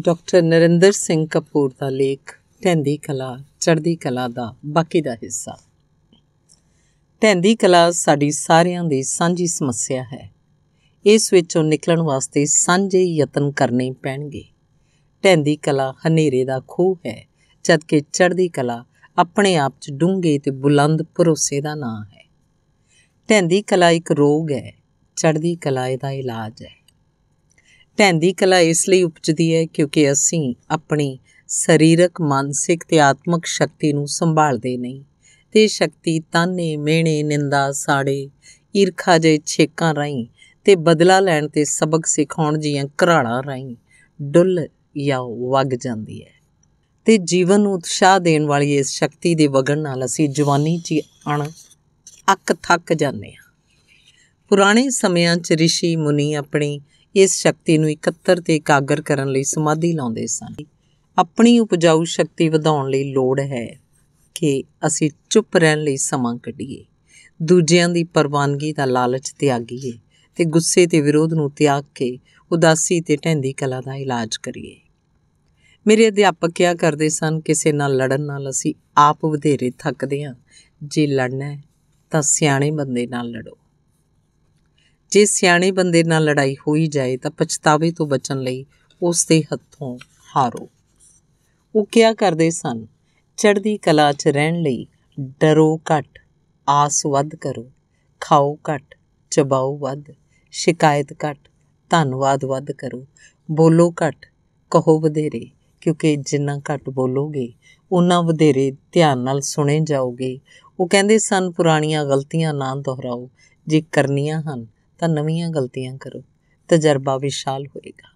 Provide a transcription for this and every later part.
doctor Narinder Singh Kapoor ਦਾ ਲੇਖ ਟੈਂਦੀ ਕਲਾ ਚੜ੍ਹਦੀ ਕਲਾ ਦਾ ਬਾਕੀ ਦਾ ਹਿੱਸਾ ਟੈਂਦੀ ਕਲਾ ਸਾਡੀ ਸਾਰਿਆਂ ਦੀ ਸਾਂਝੀ ਸਮੱਸਿਆ ਹੈ ਇਸ ਵਿੱਚੋਂ ਨਿਕਲਣ ਵਾਸਤੇ ਸਾਂਝੇ ਯਤਨ ਕਰਨੇ ਪੈਣਗੇ ਟੈਂਦੀ ਕਲਾ ਹਨੇਰੇ ਦਾ ਖੂਹ ਹੈ ਜਦ ਕਿ ਚੜ੍ਹਦੀ ਕਲਾ ਆਪਣੇ ਆਪ 'ਚ ਡੂੰਘੇ ਤੇ ਬੁਲੰਦ ਭਰੋਸੇ ਦਾ ਨਾਂ ਹੈ ਟੈਂਦੀ ਕਲਾ ਇੱਕ ਰੋਗ ਹੈ ਚੜ੍ਹਦੀ ਕਲਾ ਦਾ ਇਲਾਜ ਹੈ ਤੈਂਦੀ ਦੀ ਕਲਾ ਇਸ ਲਈ ਉਪਜਦੀ ਹੈ ਕਿਉਂਕਿ ਅਸੀਂ ਆਪਣੀ ਸਰੀਰਕ ਮਾਨਸਿਕ ਤੇ ਆਤਮਿਕ ਸ਼ਕਤੀ ਨੂੰ ਸੰਭਾਲਦੇ ਨਹੀਂ ਤੇ ਸ਼ਕਤੀ ਤਾਨੇ ਮਿਹਣੇ ਨਿੰਦਾ ਸਾੜੇ ਈਰਖਾ ਜੇ ਛੇਕਾਂ ਰਹੀਂ ਤੇ ਬਦਲਾ ਲੈਣ ਤੇ ਸਬਕ ਸਿਖਾਉਣ ਜੀਆਂ ਘਰਾੜਾ ਰਹੀਂ ਡੁੱਲ ਜਾਂ ਵਗ ਜਾਂਦੀ ਹੈ ਤੇ ਜੀਵਨ ਨੂੰ ਉਤਸ਼ਾਹ ਦੇਣ ਵਾਲੀ ਇਸ ਸ਼ਕਤੀ ਦੇ ਵਗਣ ਨਾਲ ਅਸੀਂ ਜਵਾਨੀ 'ਚ ਅਣ ਅੱਕ ਥੱਕ ਜਾਂਦੇ ਹਾਂ ਪੁਰਾਣੇ ਸਮਿਆਂ 'ਚ ઋષਿ ਮੁਨੀ ਆਪਣੀ ਇਸ ਸ਼ਕਤੀ ਨੂੰ ਇਕੱਤਰ ਤੇ ਇਕਾਗਰ ਕਰਨ ਲਈ ਸਮਾਧੀ ਲਾਉਂਦੇ ਸਨ ਆਪਣੀ ਉਪਜਾਊ ਸ਼ਕਤੀ ਵਧਾਉਣ ਲਈ ਲੋੜ ਹੈ ਕਿ ਅਸੀਂ ਚੁੱਪ ਰਹਿਣ ਲਈ ਸਮਾਂ ਕੱਢੀਏ ਦੂਜਿਆਂ ਦੀ ਪਰਵਾਨਗੀ ਦਾ ਲਾਲਚ ਤਿਆਗੀਏ ਤੇ ਗੁੱਸੇ ਤੇ ਵਿਰੋਧ ਨੂੰ ਤਿਆਗ ਕੇ ਉਦਾਸੀ ਤੇ ਢੈਂਦੀ ਕਲਾ ਦਾ ਇਲਾਜ ਕਰੀਏ ਮੇਰੇ ਅਧਿਆਪਕ ਕਿਹਾ ਕਰਦੇ ਸਨ ਕਿਸੇ ਨਾਲ ਲੜਨ ਨਾਲ ਅਸੀਂ ਆਪ ਵਧੇਰੇ ਥੱਕਦੇ ਹਾਂ ਜੇ ਲੜਨਾ ਹੈ ਤਾਂ ਸਿਆਣੇ ਬੰਦੇ ਨਾਲ ਲੜੋ ਜੇ ਸਿਆਣੇ ਬੰਦੇ ਨਾਲ ਲੜਾਈ ਹੋਈ ਜਾਏ ਤਾਂ ਪਛਤਾਵੇ ਤੋਂ ਬਚਣ ਲਈ ਉਸ ਦੇ ਹੱਥੋਂ ਹਾਰੋ ਉਹ ਕਿਆ ਕਰਦੇ ਸਨ ਚੜ੍ਹਦੀ ਕਲਾ 'ਚ ਰਹਿਣ ਲਈ ਡਰੋ ਘੱਟ ਆਸ ਵੱਧ ਕਰੋ ਖਾਓ ਘੱਟ ਚਬਾਓ ਵੱਧ ਸ਼ਿਕਾਇਤ ਘੱਟ ਧੰਨਵਾਦ ਵੱਧ ਕਰੋ ਬੋਲੋ ਘੱਟ ਕਹੋ ਵਧੇਰੇ ਕਿਉਂਕਿ ਜਿੰਨਾ ਘੱਟ ਬੋਲੋਗੇ ਉਹਨਾਂ ਵਧੇਰੇ ਧਿਆਨ ਨਾਲ ਸੁਣੇ ਜਾਓਗੇ ਉਹ ਕਹਿੰਦੇ ਸਨ ਪੁਰਾਣੀਆਂ ਗਲਤੀਆਂ ਨਾ ਦੁਹਰਾਓ ਜੇ ਕਰਨੀਆਂ ਹਨ ਤਾਂ ਨਵੀਆਂ ਗਲਤੀਆਂ ਕਰੋ ਤਜਰਬਾ ਵਿਸ਼ਾਲ ਹੋਏਗਾ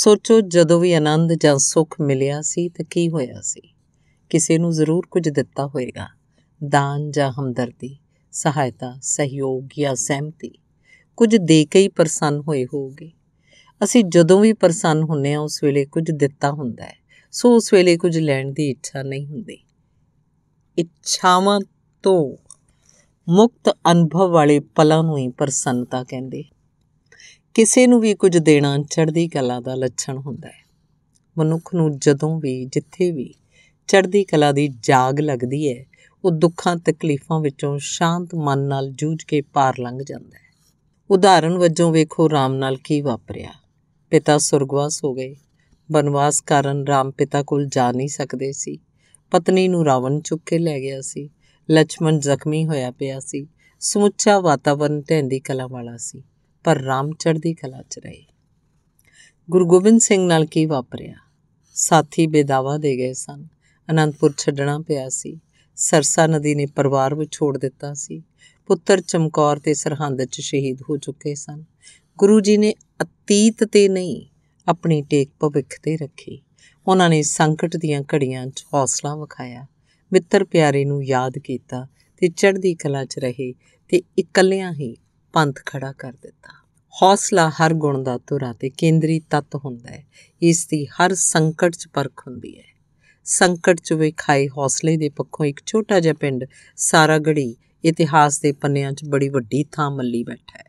ਸੋਚੋ ਜਦੋਂ ਵੀ ਆਨੰਦ ਜਾਂ ਸੁੱਖ ਮਿਲਿਆ ਸੀ ਤਾਂ ਕੀ ਹੋਇਆ ਸੀ ਕਿਸੇ ਨੂੰ ਜ਼ਰੂਰ ਕੁਝ ਦਿੱਤਾ ਹੋਏਗਾ ਦਾਨ ਜਾਂ ਹਮਦਰਦੀ ਸਹਾਇਤਾ ਸਹਿਯੋਗ ਜਾਂ ਸਹਿਮਤੀ ਕੁਝ ਦੇ ਕੇ ਹੀ ਪ੍ਰਸੰਨ ਹੋਏ ਹੋਗੇ ਅਸੀਂ ਜਦੋਂ ਵੀ ਪ੍ਰਸੰਨ ਹੁੰਨੇ ਆ ਉਸ ਵੇਲੇ ਕੁਝ ਦਿੱਤਾ ਹੁੰਦਾ ਹੈ ਸੋ ਉਸ ਵੇਲੇ ਕੁਝ ਲੈਣ ਦੀ ਇੱਛਾ ਨਹੀਂ ਹੁੰਦੀ ਇੱਛਾਵਾਂ ਤੋਂ ਮੁਕਤ ਅਨੁਭਵ ਵਾਲੇ ਪਲਾਂ ਨੂੰ ਹੀ ਪ੍ਰਸੰਨਤਾ ਕਹਿੰਦੇ ਕਿਸੇ ਨੂੰ ਵੀ ਕੁਝ ਦੇਣਾ ਚੜ੍ਹਦੀ ਕਲਾ ਦਾ ਲੱਛਣ ਹੁੰਦਾ ਹੈ ਮਨੁੱਖ ਨੂੰ ਜਦੋਂ ਵੀ ਜਿੱਥੇ ਵੀ ਚੜ੍ਹਦੀ ਕਲਾ ਦੀ ਜਾਗ ਲੱਗਦੀ ਹੈ ਉਹ ਦੁੱਖਾਂ ਤਕਲੀਫਾਂ ਵਿੱਚੋਂ ਸ਼ਾਂਤ ਮਨ ਨਾਲ ਜੂਝ ਕੇ ਪਾਰ ਲੰਘ ਜਾਂਦਾ ਹੈ ਉਦਾਹਰਨ ਵਜੋਂ ਵੇਖੋ ਰਾਮ ਨਾਲ ਕੀ ਵਾਪਰਿਆ ਪਿਤਾ ਸੁਰਗਵਾਸ ਹੋ ਗਏ ਬਨਵਾਸ ਕਾਰਨ ਰਾਮ ਪਿਤਾ ਕੋਲ ਜਾ ਨਹੀਂ ਸਕਦੇ ਸੀ ਪਤਨੀ ਨੂੰ ਰਾਵਣ ਚੁੱਕ ਕੇ ਲੈ ਗਿਆ ਸੀ ਲਛਮਣ ਜ਼ਖਮੀ ਹੋਇਆ ਪਿਆ ਸੀ ਸਮੁੱਚਾ ਵਾਤਾਵਰਨ ਢੈਂਦੀ ਕਲਾ ਵਾਲਾ ਸੀ ਪਰ ਰਾਮ ਚੜ੍ਹਦੀ ਕਲਾ 'ਚ ਰਹੀ ਗੁਰੂ ਗੋਬਿੰਦ ਸਿੰਘ ਨਾਲ ਕੀ ਵਾਪਰਿਆ ਸਾਥੀ ਬੇਦਾਵਾ ਦੇ ਗਏ ਸਨ ਅਨੰਦਪੁਰ ਛੱਡਣਾ ਪਿਆ ਸੀ ਸਰਸਾ ਨਦੀ ਨੇ ਪਰਿਵਾਰ ਛੋੜ ਦਿੱਤਾ ਸੀ ਪੁੱਤਰ ਚਮਕੌਰ ਤੇ ਸਰਹੰਦ 'ਚ ਸ਼ਹੀਦ ਹੋ ਚੁੱਕੇ ਸਨ ਗੁਰੂ ਜੀ ਨੇ ਅਤੀਤ ਤੇ ਨਹੀਂ ਆਪਣੀ ਟੇਕ ਭਵਿੱਖ ਤੇ ਰੱਖੀ ਉਹਨਾਂ ਨੇ ਸੰਕਟ ਦੀਆਂ ਘੜੀਆਂ 'ਚ ਹੌਸਲਾ ਵਿਖਾਇਆ ਮਿੱਤਰ ਪਿਆਰੇ ਨੂੰ ਯਾਦ ਕੀਤਾ ਤੇ ਚੜ੍ਹਦੀ ਕਲਾ 'ਚ ਰਹੇ ਤੇ ਇਕੱਲਿਆਂ ਹੀ ਪੰਥ ਖੜਾ ਕਰ ਦਿੱਤਾ ਹੌਸਲਾ ਹਰ ਗੁਣ ਦਾ ਧੁਰਾ ਤੇ ਕੇਂਦਰੀ ਤੱਤ ਹੁੰਦਾ ਹੈ ਇਸ ਦੀ ਹਰ ਸੰਕਟ 'ਚ ਪਰਖ ਹੁੰਦੀ ਹੈ ਸੰਕਟ 'ਚ ਵਿਖਾਈ ਹੌਸਲੇ ਦੇ ਪੱਖੋਂ ਇੱਕ ਛੋਟਾ ਜਿਹਾ ਪਿੰਡ ਸਾਰਾ ਗੜੀ ਇਤਿਹਾਸ ਦੇ ਪੰਨਿਆਂ 'ਚ ਬੜੀ ਵੱਡੀ ਥਾਂ ਮੱਲੀ ਬੈਠਾ ਹੈ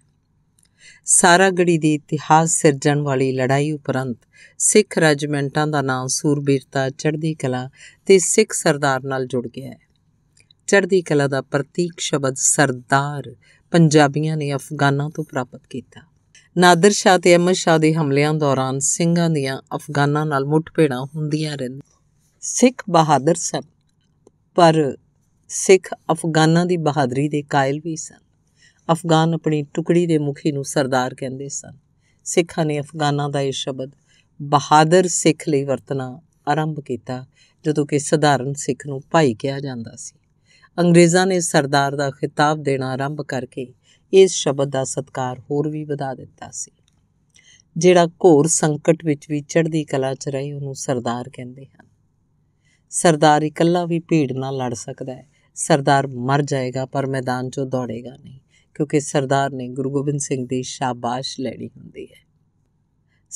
ਸਾਰਾ ਗੜੀ ਦੀ ਇਤਿਹਾਸ ਸਿਰਜਣ ਵਾਲੀ ਲੜਾਈ ਉਪਰੰਤ ਸਿੱਖ ਰੈਜੀਮੈਂਟਾਂ ਦਾ ਨਾਮ ਸੂਰਬੀਰਤਾ ਚੜ੍ਹਦੀ ਕਲਾ ਤੇ ਸਿੱਖ ਸਰਦਾਰ ਨਾਲ ਜੁੜ ਗਿਆ ਹੈ ਚੜ੍ਹਦੀ ਕਲਾ ਦਾ ਪ੍ਰਤੀਕ ਸ਼ਬਦ ਸਰਦਾਰ ਪੰਜਾਬੀਆਂ ਨੇ ਅਫਗਾਨਾਂ ਤੋਂ ਪ੍ਰਾਪਤ ਕੀਤਾ ਨਾਦਰ ਸ਼ਾਹ ਤੇ ਅਮਰ ਸ਼ਾਹ ਦੇ ਹਮਲਿਆਂ ਦੌਰਾਨ ਸਿੰਘਾਂ ਦੀਆਂ ਅਫਗਾਨਾਂ ਨਾਲ ਮੁੱਠਭੇੜਾਂ ਹੁੰਦੀਆਂ ਰਹਿੰਦੀਆਂ ਸਿੱਖ ਬਹਾਦਰ ਸਨ ਪਰ ਸਿੱਖ ਅਫਗਾਨਾਂ ਦੀ ਬਹਾਦਰੀ ਦੇ ਕਾਇਲ ਵੀ ਸਨ ਅਫਗਾਨ ਆਪਣੀ ਟੁਕੜੀ ਦੇ ਮੁਖੀ ਨੂੰ ਸਰਦਾਰ ਕਹਿੰਦੇ ਸਨ ਸਿੱਖਾਂ ਨੇ ਅਫਗਾਨਾਂ ਦਾ ਇਹ ਸ਼ਬਦ ਬਹਾਦਰ ਸਿੱਖ ਲਈ ਵਰਤਣਾ ਆਰੰਭ ਕੀਤਾ ਜਦੋਂ ਕਿ ਸਧਾਰਨ ਸਿੱਖ ਨੂੰ ਭਾਈ ਕਿਹਾ ਜਾਂਦਾ ਸੀ ਅੰਗਰੇਜ਼ਾਂ ਨੇ ਸਰਦਾਰ ਦਾ ਖਿਤਾਬ ਦੇਣਾ ਆਰੰਭ ਕਰਕੇ ਇਸ ਸ਼ਬਦ ਦਾ ਸਤਕਾਰ ਹੋਰ ਵੀ ਵਧਾ ਦਿੱਤਾ ਸੀ ਜਿਹੜਾ ਘੋਰ ਸੰਕਟ ਵਿੱਚ ਵੀ ਚੜ੍ਹਦੀ ਕਲਾ 'ਚ ਰਹੀ ਉਹਨੂੰ ਸਰਦਾਰ ਕਹਿੰਦੇ ਹਨ ਸਰਦਾਰ ਇਕੱਲਾ ਵੀ ਭੀੜ ਨਾਲ ਲੜ ਸਕਦਾ ਹੈ ਸਰਦਾਰ ਮਰ ਜਾਏਗਾ ਪਰ ਮੈਦਾਨ 'ਚੋਂ ਦੌੜੇਗਾ ਨਹੀਂ ਕਿਉਂਕਿ ਸਰਦਾਰ ਨੇ ਗੁਰੂ ਗੋਬਿੰਦ ਸਿੰਘ ਦੀ ਸ਼ਾਬਾਸ਼ ਲੈਣੀ ਹੁੰਦੀ ਹੈ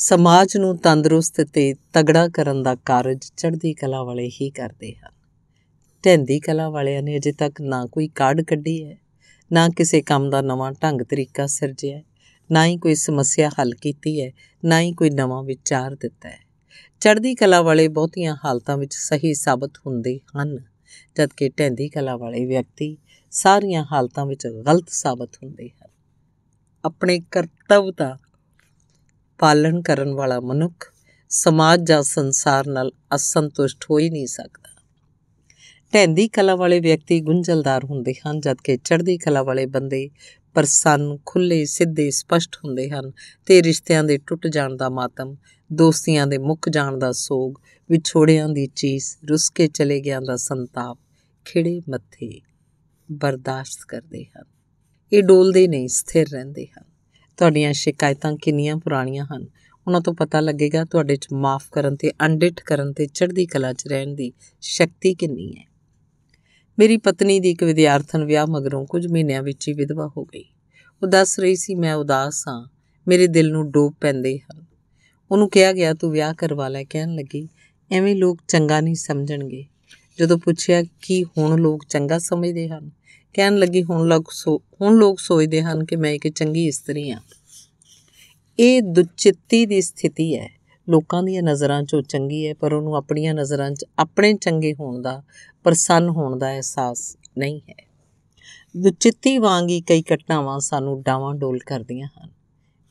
ਸਮਾਜ ਨੂੰ ਤੰਦਰੁਸਤ ਤੇ ਤਗੜਾ ਕਰਨ ਦਾ ਕਾਰਜ ਚੜ੍ਹਦੀ ਕਲਾ ਵਾਲੇ ਹੀ ਕਰਦੇ ਹਨ ਢੈਂਦੀ ਕਲਾ ਵਾਲਿਆਂ ਨੇ ਅਜੇ ਤੱਕ ਨਾ ਕੋਈ ਕਾਢ ਕੱਢੀ ਹੈ ਨਾ ਕਿਸੇ ਕੰਮ ਦਾ ਨਵਾਂ ਢੰਗ ਤਰੀਕਾ ਸਿਰਜਿਆ ਨਾ ਹੀ ਕੋਈ ਸਮੱਸਿਆ ਹੱਲ ਕੀਤੀ ਹੈ ਨਾ ਹੀ ਕੋਈ ਨਵਾਂ ਵਿਚਾਰ ਦਿੱਤਾ ਹੈ ਚੜ੍ਹਦੀ ਕਲਾ ਵਾਲੇ ਬਹੁਤੀਆਂ ਹਾਲਤਾਂ ਵਿੱਚ ਸਹੀ ਸਾਬਤ ਹੁੰਦੇ ਹਨ ਜਦਕਿ ਢੈਂਦੀ ਕਲਾ ਵਾਲੇ ਵਿਅਕਤੀ ਸਾਰੀਆਂ ਹਾਲਤਾਂ ਵਿੱਚ ਗਲਤ ਸਾਬਤ ਹੁੰਦੇ ਹਨ ਆਪਣੇ ਕਰਤੱਵ ਦਾ ਪਾਲਣ ਕਰਨ ਵਾਲਾ ਮਨੁੱਖ ਸਮਾਜ ਜਾਂ ਸੰਸਾਰ ਨਾਲ ਅਸੰਤੁਸ਼ਟ ਹੋ ਹੀ ਨਹੀਂ ਸਕਦਾ ਟੈਂਦੀ ਕਲਾ ਵਾਲੇ ਵਿਅਕਤੀ ਗੁੰਝਲਦਾਰ ਹੁੰਦੇ ਹਨ ਜਦਕਿ ਚੜ੍ਹਦੀ ਕਲਾ ਵਾਲੇ ਬੰਦੇ ਪ੍ਰਸੰਨ ਖੁੱਲੇ ਸਿੱਧੇ ਸਪਸ਼ਟ ਹੁੰਦੇ ਹਨ ਤੇ ਰਿਸ਼ਤਿਆਂ ਦੇ ਟੁੱਟ ਜਾਣ ਦਾ ਮਾਤਮ ਦੋਸਤੀਆਂ ਦੇ ਮੁੱਕ ਜਾਣ ਦਾ ਸੋਗ ਵਿਛੋੜਿਆਂ ਦੀ ਚੀਸ ਰੁਸ ਕੇ ਚਲੇ ਗਿਆ ਦਾ ਸੰਤਾਪ ਖਿੜੇ ਮੱਥੇ ਬਰਦਾਸ਼ਤ ਕਰਦੇ ਹਨ ਇਹ ਡੋਲਦੇ ਨਹੀਂ ਸਥਿਰ ਰਹਿੰਦੇ ਹਨ ਤੁਹਾਡੀਆਂ ਸ਼ਿਕਾਇਤਾਂ ਕਿੰਨੀਆਂ ਪੁਰਾਣੀਆਂ ਹਨ ਉਹਨਾਂ ਤੋਂ ਪਤਾ ਲੱਗੇਗਾ ਤੁਹਾਡੇ 'ਚ ਮਾਫ ਕਰਨ ਤੇ ਅਨਡਿਟ ਕਰਨ ਤੇ ਚੜ੍ਹਦੀ ਕਲਾ 'ਚ ਰਹਿਣ ਦੀ ਸ਼ਕਤੀ ਕਿੰਨੀ ਹੈ ਮੇਰੀ ਪਤਨੀ ਦੀ ਇੱਕ ਵਿਦਿਆਰਥਣ ਵਿਆਹ ਮਗਰੋਂ ਕੁਝ ਮਹੀਨਿਆਂ ਵਿੱਚ ਹੀ ਵਿਧਵਾ ਹੋ ਗਈ ਉਹ ਦੱਸ ਰਹੀ ਸੀ ਮੈਂ ਉਦਾਸ ਹਾਂ ਮੇਰੇ ਦਿਲ ਨੂੰ ਡੋਬ ਪੈਂਦੇ ਹਨ ਉਹਨੂੰ ਕਿਹਾ ਗਿਆ ਤੂੰ ਵਿਆਹ ਕਰਵਾ ਲੈ ਕਹਿਣ ਲੱਗੀ ਐਵੇਂ ਲੋਕ ਚੰਗਾ ਨਹੀਂ ਸਮਝਣਗੇ ਜਦੋਂ ਪੁੱਛਿਆ ਕਿ ਹੁਣ ਲੋਕ ਚੰਗਾ ਸਮਝਦੇ ਹਨ ਕਹਿਣ ਲੱਗੀ ਹੁਣ ਲੋਕ ਹੁਣ ਲੋਕ ਸੋਚਦੇ ਹਨ ਕਿ ਮੈਂ ਇੱਕ ਚੰਗੀ ਇਸਤਰੀ ਹਾਂ ਇਹ ਦੁਚਿੱਤੀ ਦੀ ਸਥਿਤੀ ਹੈ ਲੋਕਾਂ ਦੀਆਂ ਨਜ਼ਰਾਂ 'ਚ ਉਹ ਚੰਗੀ ਹੈ ਪਰ ਉਹਨੂੰ ਆਪਣੀਆਂ ਨਜ਼ਰਾਂ 'ਚ ਆਪਣੇ ਚੰਗੇ ਹੋਣ ਦਾ ਪ੍ਰਸੰਨ ਹੋਣ ਦਾ ਅਹਿਸਾਸ ਨਹੀਂ ਹੈ ਦੁਚਿੱਤੀ ਵਾਂਗ ਹੀ ਕਈ ਘਟਨਾਵਾਂ ਸਾਨੂੰ ਡਾਵਾਂ ਡੋਲ ਕਰਦੀਆਂ ਹਨ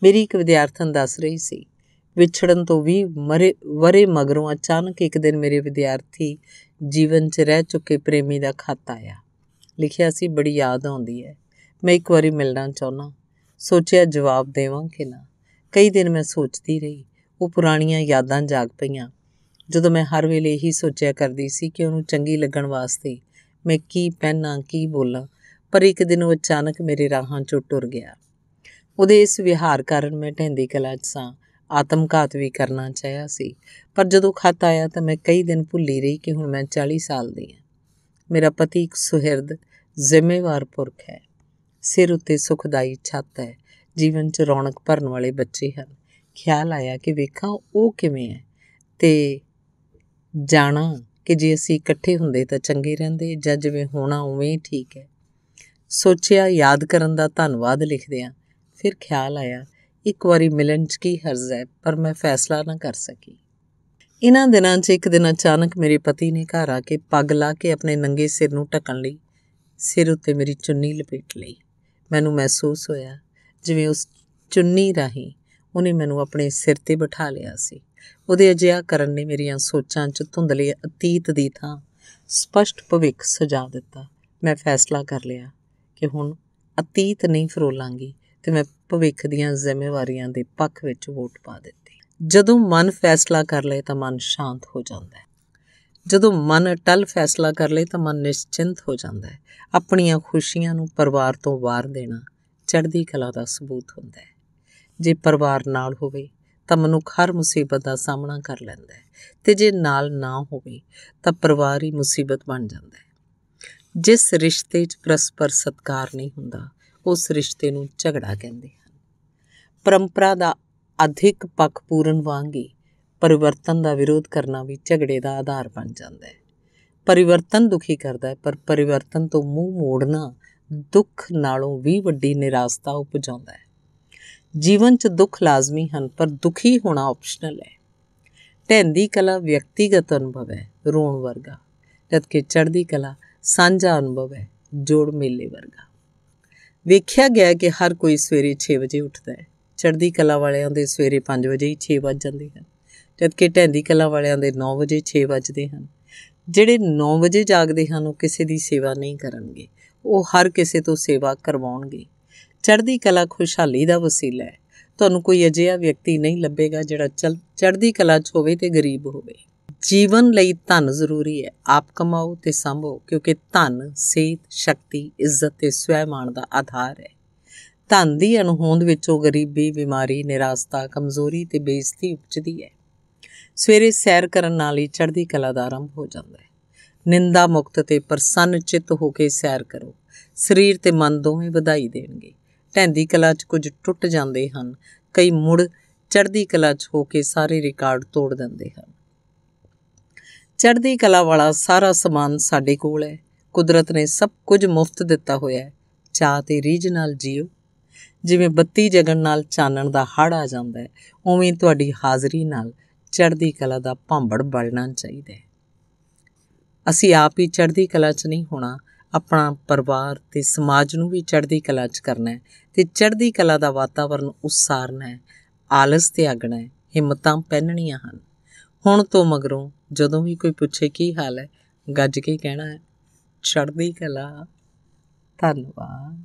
ਮੇਰੀ ਇੱਕ ਵਿਦਿਆਰਥਣ ਦੱਸ ਰਹੀ ਸੀ ਵਿਛੜਨ ਤੋਂ ਵੀ ਮਰੇ ਵਰੇ ਮਗਰੋਂ ਅਚਾਨਕ ਇੱਕ ਦਿਨ ਮੇਰੇ ਵਿਦਿਆਰਥੀ ਜੀਵਨ 'ਚ ਰਹਿ ਚੁੱਕੇ ਪ੍ਰੇਮੀ ਦਾ ਖਾਤਾ ਆਇਆ ਲਿਖਿਆ ਸੀ ਬੜੀ ਯਾਦ ਆਉਂਦੀ ਹੈ ਮੈਂ ਇੱਕ ਵਾਰੀ ਮਿਲਣਾ ਚਾਹਣਾ ਸੋਚਿਆ ਜਵਾਬ ਦੇਵਾਂ ਕਿ ਨਾ ਕਈ ਦਿਨ ਮੈਂ ਸੋਚਦੀ ਰਹੀ ਉਹ ਪੁਰਾਣੀਆਂ ਯਾਦਾਂ ਜਾਗ ਪਈਆਂ ਜਦੋਂ ਮੈਂ ਹਰ ਵੇਲੇ ਇਹੀ ਸੋਚਿਆ ਕਰਦੀ ਸੀ ਕਿ ਉਹਨੂੰ ਚੰਗੀ ਲੱਗਣ ਵਾਸਤੇ ਮੈਂ ਕੀ ਪਹਿਨਾਂ ਕੀ ਬੋਲਾਂ ਪਰ ਇੱਕ ਦਿਨ ਉਹ ਅਚਾਨਕ ਮੇਰੇ ਰਾਹਾਂ ਚੋਂ ਟੁਰ ਗਿਆ ਉਹਦੇ ਇਸ ਵਿਹਾਰ ਕਾਰਨ ਮੈਂ ਢੈਂਦੀ ਕਲਾ 'ਚ ਸਾਂ ਆਤਮਘਾਤ ਵੀ ਕਰਨਾ ਚਾਹਿਆ ਸੀ ਪਰ ਜਦੋਂ ਖਤ ਆਇਆ ਤਾਂ ਮੈਂ ਕਈ ਦਿਨ ਭੁੱਲੀ ਰਹੀ ਕਿ ਹੁਣ ਮੈਂ 40 ਸਾਲ ਦੀ ਹਾਂ ਮੇਰਾ ਪਤੀ ਇੱਕ ਸੁਹਿਰਦ ਜ਼ਿੰਮੇਵਾਰ ਪੁਰਖ ਹੈ ਸਿਰ ਉੱਤੇ ਸੁਖਦਾਈ ਛੱਤ ਹੈ ਜੀਵਨ 'ਚ ਰੌਣਕ ਭਰਨ ਵਾਲੇ ਬੱਚੇ ਹਨ ਖਿਆਲ ਆਇਆ ਕਿ ਵੇਖਾਂ ਉਹ ਕਿਵੇਂ ਹੈ ਤੇ ਜਾਣਾ ਕਿ ਜੇ ਅਸੀਂ ਇਕੱਠੇ ਹੁੰਦੇ ਤਾਂ ਚੰਗੇ ਰਹਿੰਦੇ ਜਾਂ ਜਿਵੇਂ ਹੋਣਾ ਉਵੇਂ ਠੀਕ ਹੈ ਸੋਚਿਆ ਯਾਦ ਕਰਨ ਦਾ ਧੰਨਵਾਦ ਲਿਖਦੇ ਆ ਫਿਰ ਖਿਆਲ ਆਇਆ ਇੱਕ ਵਾਰੀ ਮਿਲਣ 'ਚ ਕੀ ਹਰਜ਼ ਹੈ ਪਰ ਮੈਂ ਫੈਸਲਾ ਨਾ ਕਰ ਸਕੀ ਇਹਨਾਂ ਦਿਨਾਂ 'ਚ ਇੱਕ ਦਿਨ ਅਚਾਨਕ ਮੇਰੇ ਪਤੀ ਨੇ ਘਰ ਆ ਕੇ ਪੱਗ ਲਾ ਕੇ ਆਪਣੇ ਨੰਗੇ ਸਿਰ ਨੂੰ ਢੱਕਣ ਲਈ ਸਿਰ ਉੱਤੇ ਮੇਰੀ ਚੁੰਨੀ ਲਪੇਟ ਲਈ ਮੈਨੂੰ ਮਹਿਸੂਸ ਹੋਇਆ ਜਿਵੇਂ ਉਸ ਚੁੰਨੀ ਰਾਹੀਂ ਉਹਨੇ ਮੈਨੂੰ ਆਪਣੇ ਸਿਰ ਤੇ ਬਿਠਾ ਲਿਆ ਸੀ ਉਹਦੇ ਅਜਿਹਾ ਕਰਨ ਨੇ ਮੇਰੀਆਂ ਸੋਚਾਂ 'ਚ ਧੁੰਦਲੇ ਅਤੀਤ ਦੀ ਥਾਂ ਸਪਸ਼ਟ ਭਵਿੱਖ ਸਜਾ ਦਿੱਤਾ ਮੈਂ ਫੈਸਲਾ ਕਰ ਲਿਆ ਕਿ ਹੁਣ ਅਤੀਤ ਨਹੀਂ ਫਰੋਲਾਂਗੀ ਤੇ ਮੈਂ ਭਵਿੱਖ ਦੀਆਂ ਜ਼ਿੰਮੇਵਾਰੀਆਂ ਦੇ ਪੱਖ ਵਿੱਚ ਵੋਟ ਪਾ ਦਿੱਤੀ ਜਦੋਂ ਮਨ ਫੈਸਲਾ ਕਰ ਲਏ ਤਾਂ ਮਨ ਸ਼ਾਂਤ ਹੋ ਜਾਂਦਾ ਹੈ ਜਦੋਂ ਮਨ ਟਲ ਫੈਸਲਾ ਕਰ ਲਏ ਤਾਂ ਮਨ ਨਿਸ਼ਚਿੰਤ ਹੋ ਜਾਂਦਾ ਹੈ ਆਪਣੀਆਂ ਖੁਸ਼ੀਆਂ ਨੂੰ ਪਰਿਵਾਰ ਤੋਂ ਵਾਰ ਦੇਣਾ ਚੜ੍ਹਦੀ ਕਲਾ ਦਾ ਸਬੂਤ ਹੁੰਦਾ ਹੈ ਜੇ ਪਰਿਵਾਰ ਨਾਲ ਹੋਵੇ ਤਾਂ ਮਨੁੱਖ ਹਰ ਮੁਸੀਬਤ ਦਾ ਸਾਹਮਣਾ ਕਰ ਲੈਂਦਾ ਹੈ ਤੇ ਜੇ ਨਾਲ ਨਾ ਹੋਵੇ ਤਾਂ ਪਰਿਵਾਰ ਹੀ ਮੁਸੀਬਤ ਬਣ ਜਾਂਦਾ ਹੈ ਜਿਸ ਰਿਸ਼ਤੇ 'ਚ ਪਰਸਪਰ ਸਤਕਾਰ ਨਹੀਂ ਹੁੰਦਾ ਉਸ ਰਿਸ਼ਤੇ ਨੂੰ ਝਗੜਾ ਕਹਿੰਦੇ ਹਨ ਪਰੰਪਰਾ ਦਾ ਅਧਿਕ ਪੱਖਪੂਰਨ ਵਾਂਗ ਹੀ ਪਰਿਵਰਤਨ ਦਾ ਵਿਰੋਧ ਕਰਨਾ ਵੀ ਝਗੜੇ ਦਾ ਆਧਾਰ ਬਣ ਜਾਂਦਾ ਹੈ ਪਰਿਵਰਤਨ ਦੁਖੀ ਕਰਦਾ ਹੈ ਪਰ ਪਰਿਵਰਤਨ ਤੋਂ ਮੂੰਹ ਮੋੜਨਾ ਦੁੱਖ ਨਾਲੋਂ ਵੀ ਵੱਡੀ ਨਿਰਾਸਤਾ ਉਪਜਾਉਂਦਾ ਹੈ ਜੀਵਨ 'ਚ ਦੁੱਖ ਲਾਜ਼ਮੀ ਹਨ ਪਰ ਦੁਖੀ ਹੋਣਾ ਆਪਸ਼ਨਲ ਹੈ ਢੈਂਦੀ ਕਲਾ ਵਿਅਕਤੀਗਤ ਅਨੁਭਵ ਹੈ ਰੋਣ ਵਰਗਾ ਜਦਕਿ ਚੜ੍ਹਦੀ ਕਲਾ ਸਾਂਝਾ ਅਨੁਭਵ ਹੈ ਜੋੜ ਮੇਲੇ ਵਰਗਾ ਵੇਖਿਆ ਗਿਆ ਕਿ ਹਰ ਕੋਈ ਸਵੇਰੇ 6 ਵਜੇ ਉੱਠਦਾ ਹੈ ਚੜ੍ਹਦੀ ਕਲਾ ਵਾਲਿਆਂ ਦੇ ਸਵੇਰੇ 5 ਵਜੇ ਹੀ 6 ਵਜ ਜਾਂਦੇ ਹਨ ਜਦ ਕਿ ਢੈਂਦੀ ਕਲਾ ਵਾਲਿਆਂ ਦੇ 9 ਵਜੇ 6 ਵਜਦੇ ਹਨ ਜਿਹੜੇ 9 ਵਜੇ ਜਾਗਦੇ ਹਨ ਉਹ ਕਿਸੇ ਦੀ ਸੇਵਾ ਨਹੀਂ ਕਰਨਗੇ ਉਹ ਹਰ ਕਿਸੇ ਤੋਂ ਸੇਵਾ ਕਰਵਾਉਣਗੇ ਚੜ੍ਹਦੀ ਕਲਾ ਖੁਸ਼ਹਾਲੀ ਦਾ ਵਸੀਲਾ ਹੈ ਤੁਹਾਨੂੰ ਕੋਈ ਅਜਿਹਾ ਵਿਅਕਤੀ ਨਹੀਂ ਲੱਭੇਗਾ ਜਿਹੜਾ ਚੜ੍ਹਦੀ ਕਲਾ 'ਚ ਹੋਵੇ ਤੇ ਗਰੀਬ ਹੋਵੇ ਜੀਵਨ ਲਈ ਧਨ ਜ਼ਰੂਰੀ ਹੈ ਆਪ ਕਮਾਓ ਤੇ ਸੰਭੋ ਕਿਉਂਕਿ ਧਨ ਸਿਹਤ ਸ਼ਕਤੀ ਇੱਜ਼ਤ ਤੇ ਸਵੈਮਾਨ ਦਾ ਆਧਾਰ ਹੈ ਧਨ ਦੀ ਅਣਹੋਂਦ ਵਿੱਚੋਂ ਗਰੀਬੀ ਬਿਮਾਰੀ ਨਿਰਾਸਤਾ ਕਮਜ਼ੋਰੀ ਤੇ ਬੇਇੱਜ਼ਤੀ ਉਪਜਦੀ ਹੈ ਸਵੇਰੇ ਸੈਰ ਕਰਨ ਨਾਲ ਹੀ ਚੜ੍ਹਦੀ ਕਲਾ ਦਾ ਆਰੰਭ ਹੋ ਜਾਂਦਾ ਹੈ ਨਿੰਦਾ ਮੁਕਤ ਤੇ ਪ੍ਰਸੰਨ ਚਿੱਤ ਹੋ ਕੇ ਸੈਰ ਕਰੋ ਸਰੀਰ ਤੇ ਮਨ ਦੋਵੇਂ ਵਧਾਈ ਦੇਣਗੇ ਢੈਂਦੀ ਕਲਾ 'ਚ ਕੁਝ ਟੁੱਟ ਜਾਂਦੇ ਹਨ ਕਈ ਮੁੜ ਚੜ੍ਹਦੀ ਕਲਾ 'ਚ ਹੋ ਕੇ ਸਾਰੇ ਰਿਕਾਰਡ ਤੋੜ ਦਿੰਦੇ ਹਨ ਚੜ੍ਹਦੀ ਕਲਾ ਵਾਲਾ ਸਾਰਾ ਸਮਾਨ ਸਾਡੇ ਕੋਲ ਹੈ ਕੁਦਰਤ ਨੇ ਸਭ ਕੁਝ ਮੁਫਤ ਦਿੱਤਾ ਹੋਇਆ ਹੈ ਚਾਹ ਤੇ ਰੀਜਨਲ ਜੀਓ ਜਿਵੇਂ ਬੱਤੀ ਜਗਣ ਨਾਲ ਚਾਨਣ ਦਾ ਹੜ ਆ ਜਾਂਦਾ ਹੈ ਉਵੇਂ ਤੁਹਾਡੀ ਹਾਜ਼ਰੀ ਨਾਲ ਚੜ੍ਹਦੀ ਕਲਾ ਦਾ ਭਾਂਬੜ ਬਲਣਾ ਚਾਹੀਦਾ ਹੈ ਅਸੀਂ ਆਪ ਹੀ ਚੜ੍ਹਦੀ ਕਲਾ 'ਚ ਨਹੀਂ ਹੋਣਾ ਆਪਣਾ ਪਰਿਵਾਰ ਤੇ ਸਮਾਜ ਨੂੰ ਵੀ ਚੜ੍ਹਦੀ ਕਲਾ 'ਚ ਕਰਨਾ ਹੈ ਤੇ ਚੜ੍ਹਦੀ ਕਲਾ ਦਾ ਵਾਤਾਵਰਨ ਉਸਾਰਨਾ ਹੈ ਆਲਸ ਤਿਆਗਣਾ ਹੈ ਹਿੰਮਤਾਂ ਪਹਿਨਣੀਆਂ ਹਨ ਹੁਣ ਤੋਂ ਮਗਰੋਂ ਜਦੋਂ ਵੀ ਕੋਈ ਪੁੱਛੇ ਕੀ ਹਾਲ ਹੈ ਗੱਜ ਕੇ ਕਹਿਣਾ ਹੈ ਚੜ੍ਹਦੀ ਕਲਾ ਧੰਨਵਾਦ